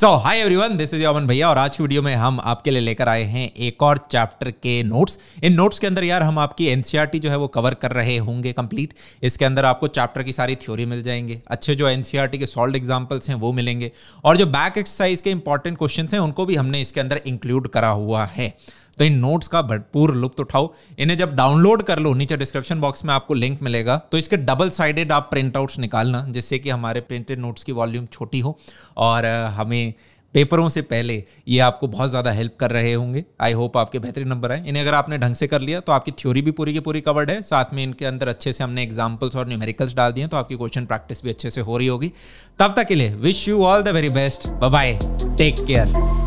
so hi everyone this is Aman भैया और आज की वीडियो में हम आपके लिए लेकर आए हैं एक और चैप्टर के नोट्स इन नोट्स के अंदर यार हम आपकी एनसीईआरटी जो है वो कवर कर रहे होंगे कंप्लीट इसके अंदर आपको चैप्टर की सारी थ्योरी मिल जाएंगे अच्छे जो एनसीईआरटी के सॉल्व एग्जाम्पल्स हैं वो मिलेंगे और जो बैक एक्सरसाइज के इंपॉर्टेंट क्वेश्चन हैं उनको भी हमने इसके अंदर इंक्लूड करा हुआ है तो इन नोट्स का भरपूर लुप्त उठाओ इन्हें जब डाउनलोड कर लो नीचे डिस्क्रिप्शन बॉक्स में आपको लिंक मिलेगा तो इसके डबल साइडेड आप प्रिंट आउट्स निकालना जिससे कि हमारे प्रिंटेड नोट्स की वॉल्यूम छोटी हो और हमें पेपरों से पहले ये आपको बहुत ज़्यादा हेल्प कर रहे होंगे आई होप आपके बेहतरीन नंबर आए इन्हें अगर आपने ढंग से कर लिया तो आपकी थ्योरी भी पूरी की पूरी कवर्ड है साथ में इनके अंदर अच्छे से हमने एग्जाम्पल्स और न्यूमेरिकल्स डाल दिए तो आपकी क्वेश्चन प्रैक्टिस भी अच्छे से हो रही होगी तब तक के लिए wish you all the very best bye take care